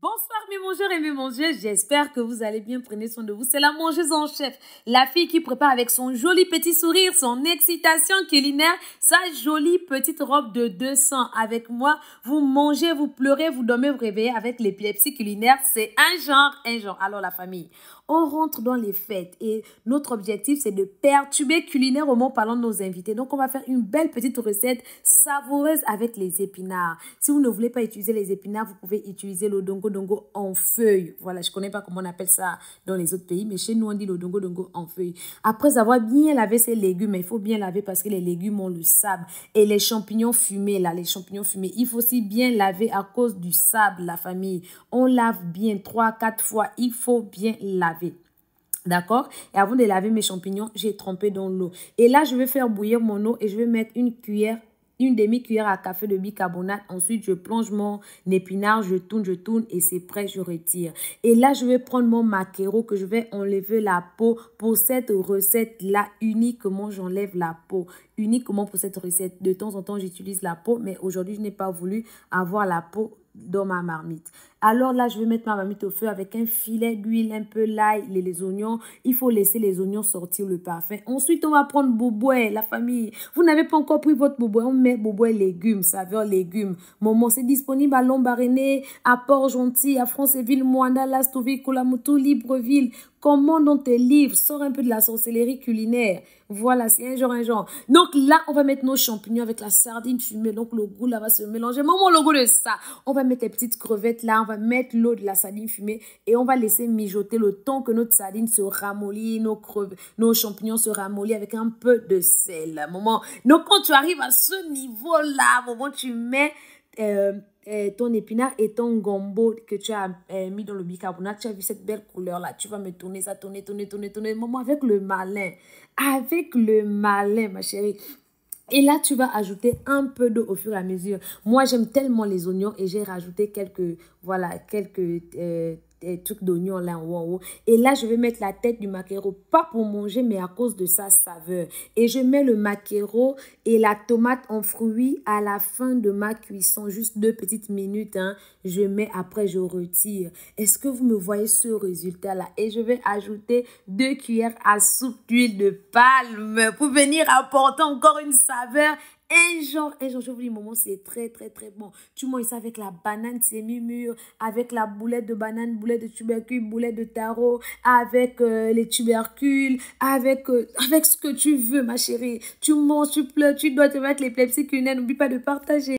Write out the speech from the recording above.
Bonsoir mes mangeurs et mes mangeuses, j'espère que vous allez bien, prenez soin de vous. C'est la mangeuse en chef, la fille qui prépare avec son joli petit sourire, son excitation culinaire, sa jolie petite robe de 200 avec moi. Vous mangez, vous pleurez, vous dormez, vous réveillez avec l'épilepsie culinaire, c'est un genre, un genre. Alors la famille, on rentre dans les fêtes et notre objectif c'est de perturber culinaire culinairement parlant de nos invités. Donc on va faire une belle petite recette savoureuse avec les épinards. Si vous ne voulez pas utiliser les épinards, vous pouvez utiliser le dongo dongo en feuille. Voilà, je connais pas comment on appelle ça dans les autres pays, mais chez nous, on dit le dongo dongo en feuille. Après avoir bien lavé ses légumes, il faut bien laver parce que les légumes ont le sable. Et les champignons fumés, là, les champignons fumés, il faut aussi bien laver à cause du sable, la famille. On lave bien trois, quatre fois. Il faut bien laver. D'accord Et avant de laver mes champignons, j'ai trempé dans l'eau. Et là, je vais faire bouillir mon eau et je vais mettre une cuillère une demi-cuillère à café de bicarbonate. Ensuite, je plonge mon épinard, je tourne, je tourne et c'est prêt, je retire. Et là, je vais prendre mon maquereau que je vais enlever la peau. Pour cette recette-là, uniquement, j'enlève la peau. Uniquement pour cette recette. De temps en temps, j'utilise la peau, mais aujourd'hui, je n'ai pas voulu avoir la peau dans ma marmite. Alors là, je vais mettre ma marmite au feu avec un filet d'huile, un peu l'ail, les, oignons. Il faut laisser les oignons sortir le parfum. Ensuite, on va prendre boboué, la famille. Vous n'avez pas encore pris votre boboué. On met boboué légumes, saveur légumes. Maman, c'est disponible à Lombaréné, à Port-Gentil, à Franceville, Moana, Lastovie, Koulamoutou Libreville, Comment dans tes livres, sort un peu de la sorcellerie culinaire. Voilà, c'est un genre, un genre. Donc là, on va mettre nos champignons avec la sardine fumée. Donc le goût là va se mélanger. Maman, le goût de ça. On va mettre les petites crevettes là. On va mettre l'eau de la sardine fumée et on va laisser mijoter le temps que notre sardine se ramollit, nos, nos champignons se ramollissent avec un peu de sel. Maman, donc quand tu arrives à ce niveau là, moment tu mets. Euh, euh, ton épinard et ton gombo que tu as euh, mis dans le bicarbonate, tu as vu cette belle couleur-là, tu vas me tourner ça, tourner, tourner, tourner, tourner. Maman, avec le malin, avec le malin, ma chérie. Et là, tu vas ajouter un peu d'eau au fur et à mesure. Moi, j'aime tellement les oignons et j'ai rajouté quelques, voilà, quelques... Euh, trucs d'oignon là en haut, Et là, je vais mettre la tête du maquereau, pas pour manger, mais à cause de sa saveur. Et je mets le maquereau et la tomate en fruits à la fin de ma cuisson, juste deux petites minutes. Hein. Je mets, après je retire. Est-ce que vous me voyez ce résultat-là Et je vais ajouter deux cuillères à soupe d'huile de palme pour venir apporter encore une saveur un genre, un genre, je vous dis, maman, c'est très, très, très bon. Tu manges ça avec la banane semi-mûre, avec la boulette de banane, boulette de tubercule, boulette de tarot avec euh, les tubercules, avec, euh, avec ce que tu veux, ma chérie. Tu manges, tu pleures, tu dois te mettre les plepsicunaires. N'oublie pas de partager.